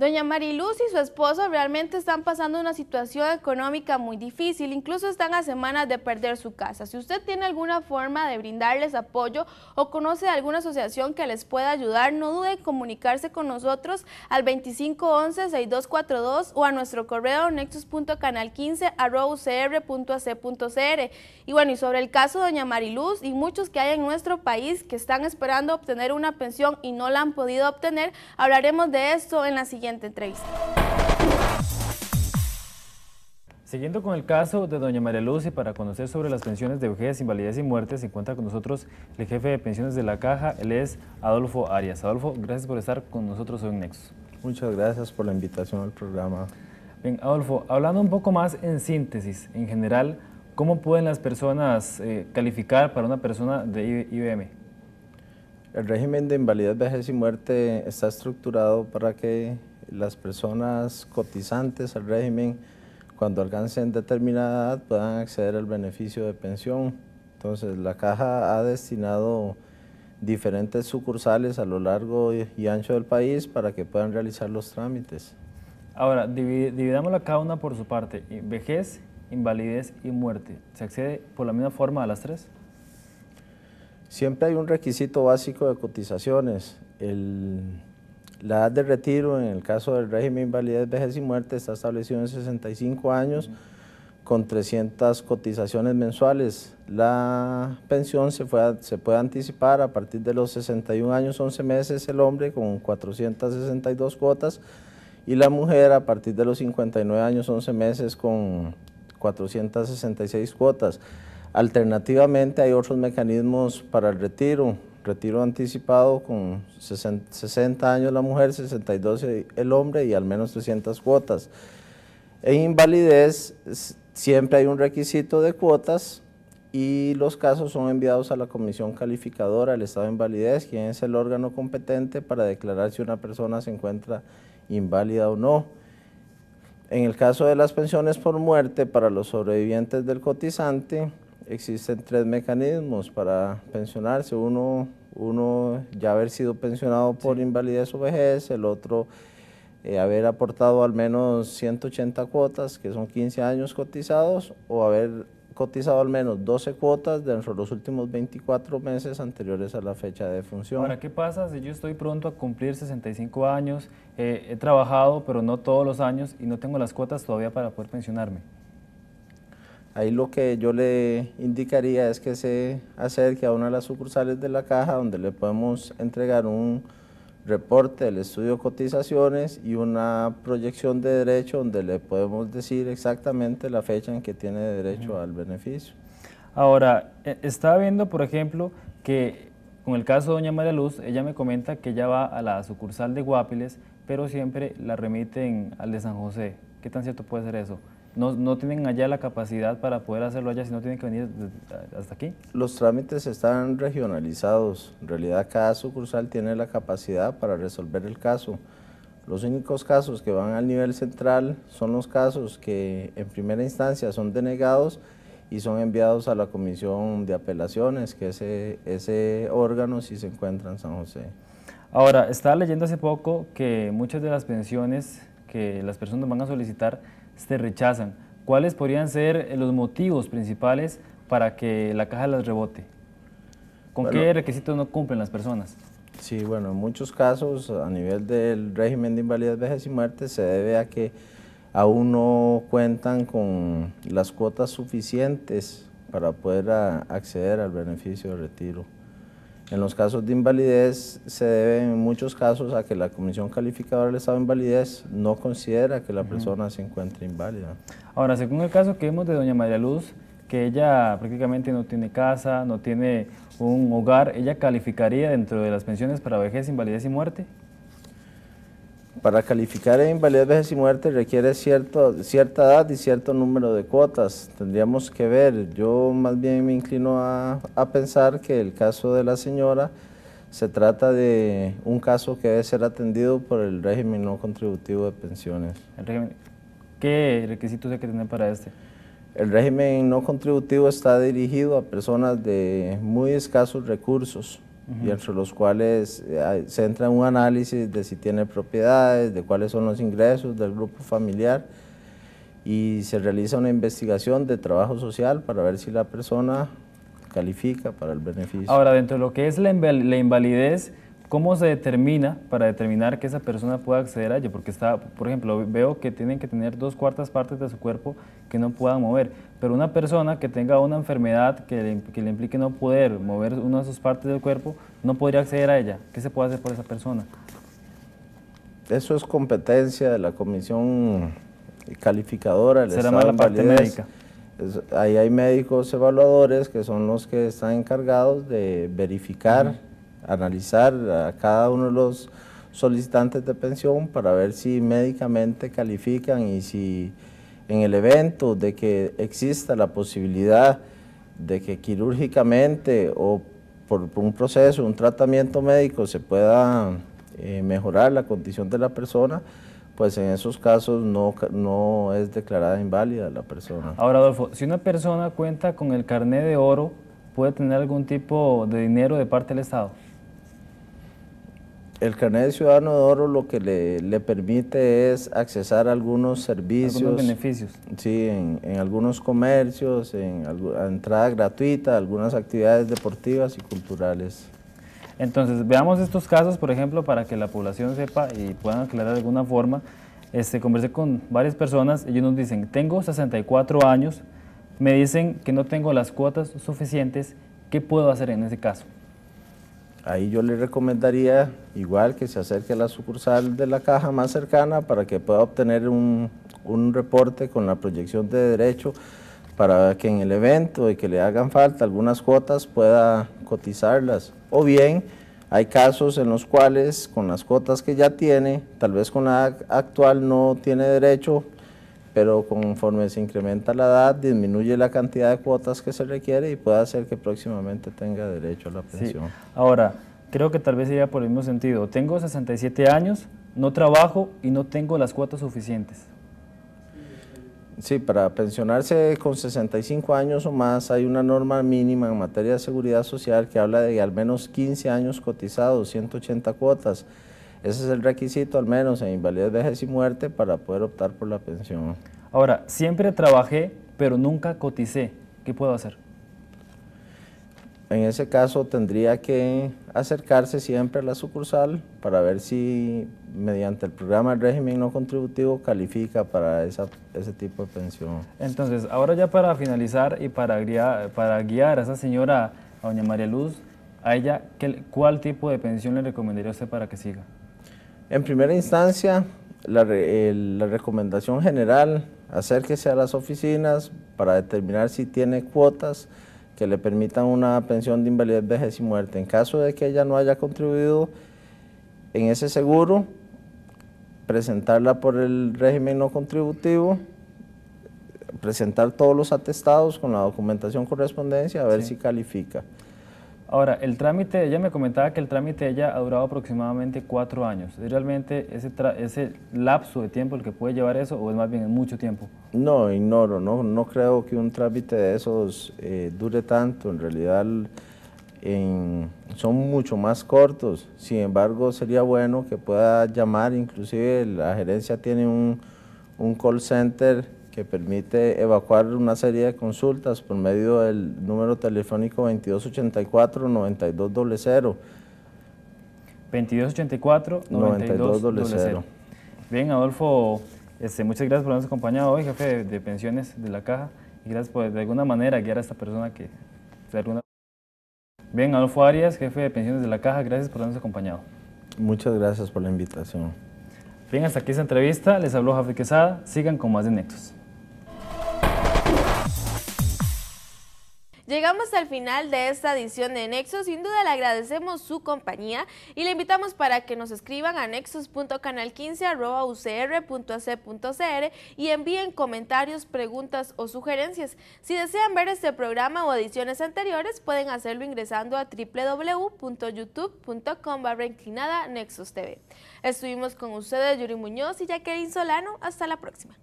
Doña Mariluz y su esposo realmente están pasando una situación económica muy difícil, incluso están a semanas de perder su casa. Si usted tiene alguna forma de brindarles apoyo o conoce alguna asociación que les pueda ayudar, no dude en comunicarse con nosotros al 2511-6242 o a nuestro correo nexus.canal15.ucr.ac.cr. Y bueno, y sobre el caso de Doña Mariluz y muchos que hay en nuestro país que están esperando obtener una pensión y no la han podido obtener, hablaremos de esto en la siguiente Siguiendo con el caso de doña María Luz y para conocer sobre las pensiones de vejez, invalidez y muerte, se encuentra con nosotros el jefe de pensiones de la caja, él es Adolfo Arias. Adolfo, gracias por estar con nosotros hoy en nexo Muchas gracias por la invitación al programa. Bien, Adolfo, hablando un poco más en síntesis, en general, ¿cómo pueden las personas eh, calificar para una persona de IBM? El régimen de invalidez, vejez y muerte está estructurado para que las personas cotizantes al régimen, cuando alcancen determinada edad, puedan acceder al beneficio de pensión. Entonces, la Caja ha destinado diferentes sucursales a lo largo y ancho del país para que puedan realizar los trámites. Ahora, dividámosla cada una por su parte. Vejez, invalidez y muerte. ¿Se accede por la misma forma a las tres? Siempre hay un requisito básico de cotizaciones. El la edad de retiro en el caso del régimen de invalidez, vejez y muerte está establecido en 65 años con 300 cotizaciones mensuales. La pensión se, se puede anticipar a partir de los 61 años 11 meses el hombre con 462 cuotas y la mujer a partir de los 59 años 11 meses con 466 cuotas. Alternativamente hay otros mecanismos para el retiro, retiro anticipado con 60 años la mujer, 62 el hombre y al menos 300 cuotas. En invalidez siempre hay un requisito de cuotas y los casos son enviados a la comisión calificadora del estado de invalidez, quien es el órgano competente para declarar si una persona se encuentra inválida o no. En el caso de las pensiones por muerte para los sobrevivientes del cotizante, existen tres mecanismos para pensionarse. Uno, uno ya haber sido pensionado por invalidez o vejez, el otro eh, haber aportado al menos 180 cuotas, que son 15 años cotizados, o haber cotizado al menos 12 cuotas dentro de los últimos 24 meses anteriores a la fecha de función. Ahora, ¿qué pasa si yo estoy pronto a cumplir 65 años, eh, he trabajado, pero no todos los años y no tengo las cuotas todavía para poder pensionarme? Ahí lo que yo le indicaría es que se acerque a una de las sucursales de la caja donde le podemos entregar un reporte del estudio de cotizaciones y una proyección de derecho donde le podemos decir exactamente la fecha en que tiene derecho al beneficio. Ahora, e, estaba viendo, por ejemplo, que con el caso de doña María Luz, ella me comenta que ella va a la sucursal de Guapiles, pero siempre la remiten al de San José. ¿Qué tan cierto puede ser eso? no, tienen allá la capacidad para poder hacerlo allá, si no tienen que venir hasta aquí. Los trámites están regionalizados. En realidad cada sucursal tiene la capacidad para resolver el caso. Los únicos casos que van al nivel central son los casos que en primera instancia son denegados y son enviados a la Comisión de Apelaciones, que es e, ese órgano si se encuentra en San José. Ahora, estaba leyendo hace poco que muchas de las pensiones que las personas van a solicitar se rechazan. ¿Cuáles podrían ser eh, los motivos principales para que la caja las rebote? ¿Con qué requisitos no cumplen las personas? Sí, bueno, en muchos casos a nivel del régimen de invalidez, vejez y muerte se debe a que aún no cuentan con las cuotas suficientes para poder acceder al beneficio de retiro. En los casos de invalidez se debe en muchos casos a que la Comisión Calificadora del Estado de Invalidez no considera que la persona se encuentre inválida. Ahora, según el caso que vimos de doña María Luz, que ella prácticamente no tiene casa, no tiene un hogar, ¿ella calificaría dentro de las pensiones para vejez, invalidez y muerte? Para calificar en invalidez, vejez y muerte requiere cierto, cierta edad y cierto número de cuotas. Tendríamos que ver. Yo más bien me inclino a, a pensar que el caso de la señora se trata de un caso que debe ser atendido por el régimen no contributivo de pensiones. ¿Qué requisitos hay que tener para este? El régimen no contributivo está dirigido a personas de muy escasos recursos y entre los cuales eh, se entra un análisis de si tiene propiedades, de cuáles son los ingresos del grupo familiar y se realiza una investigación de trabajo social para ver si la persona califica para el beneficio. Ahora, dentro de lo que es la invalidez, ¿Cómo se determina para determinar que esa persona pueda acceder a ella? Porque está, por ejemplo, veo que tienen que tener dos cuartas partes de su cuerpo que no puedan mover, pero una persona que tenga una enfermedad que le, implique no poder mover una de sus partes del cuerpo, no podría acceder a ella. ¿Qué se puede hacer por esa persona? Eso es competencia de la comisión calificadora. Será más la parte médica. ahí hay médicos evaluadores que son los que están encargados de verificar analizar a cada uno de los solicitantes de pensión para ver si médicamente califican y si en el evento de que exista la posibilidad de que quirúrgicamente o por un proceso, un tratamiento médico se pueda eh, mejorar la condición de la persona, pues en esos casos no, no es declarada inválida la persona. Ahora, Adolfo, si una persona cuenta con el carné de oro, ¿puede tener algún tipo de dinero de parte del Estado? el carnet ciudadano de oro lo que le, permite es accesar a algunos servicios. Algunos beneficios. Sí, en, algunos comercios, en entrada gratuita, algunas actividades deportivas y culturales. Entonces, veamos estos casos, por ejemplo, para que la población sepa y puedan aclarar de alguna forma. Este, conversé con varias personas, ellos nos dicen, tengo 64 años, me dicen que no tengo las cuotas suficientes, ¿qué puedo hacer en ese caso? ahí yo le recomendaría igual que se acerque a la sucursal de la caja más cercana para que pueda obtener un, reporte con la proyección de derecho para que en el evento y que le hagan falta algunas cuotas pueda cotizarlas. O bien hay casos en los cuales con las cuotas que ya tiene, tal vez con la actual no tiene derecho pero conforme se incrementa la edad, disminuye la cantidad de cuotas que se requiere y puede hacer que próximamente tenga derecho a la pensión. Ahora, creo que tal vez iría por el mismo sentido. Tengo 67 años, no trabajo y no tengo las cuotas suficientes. Sí, para pensionarse con 65 años o más hay una norma mínima en materia de seguridad social que habla de al menos 15 años cotizados, 180 cuotas. Ese es el requisito, al menos en invalidez, vejez y muerte, para poder optar por la pensión. Ahora, siempre trabajé, pero nunca coticé. ¿Qué puedo hacer? En ese caso tendría que acercarse siempre a la sucursal para ver si mediante el programa de régimen no contributivo califica para esa, ese tipo de pensión. Entonces, ahora ya para finalizar y para guiar, para guiar a esa señora, a doña María Luz, a ella, ¿cuál tipo de pensión le recomendaría usted para que siga? En primera instancia, la, recomendación general, acérquese a las oficinas para determinar si tiene cuotas que le permitan una pensión de invalidez, vejez y muerte. En caso de que ella no haya contribuido en ese seguro, presentarla por el régimen no contributivo, presentar todos los atestados con la documentación correspondencia, a ver si califica. Ahora, el trámite, ella me comentaba que el trámite ella ha durado aproximadamente cuatro años. ¿Es realmente ese, ese lapso de tiempo el que puede llevar eso o es más bien mucho tiempo? No, ignoro, no, no creo que un trámite de esos eh, dure tanto. En realidad son mucho más cortos. Sin embargo, sería bueno que pueda llamar, inclusive la gerencia tiene un, un call center que permite evacuar una serie de consultas por medio del número telefónico 2284-9200. 2284-9200. Bien, Adolfo, este, muchas gracias por habernos acompañado hoy, jefe de, pensiones de la caja, y gracias por de alguna manera guiar a esta persona que... De Bien, Adolfo Arias, jefe de pensiones de la caja, gracias por habernos acompañado. Muchas gracias por la invitación. Bien, hasta aquí esta entrevista. Les habló Javi Quesada. Sigan con más de Nexos. Llegamos al final de esta edición de Nexos. Sin duda le agradecemos su compañía y le invitamos para que nos escriban a nexos.canal15.ucr.ac.cr y envíen comentarios, preguntas o sugerencias. Si desean ver este programa o ediciones anteriores, pueden hacerlo ingresando a www.youtube.com barra inclinada nexus TV. Estuvimos con ustedes Yuri Muñoz y Jacqueline Solano. Hasta la próxima.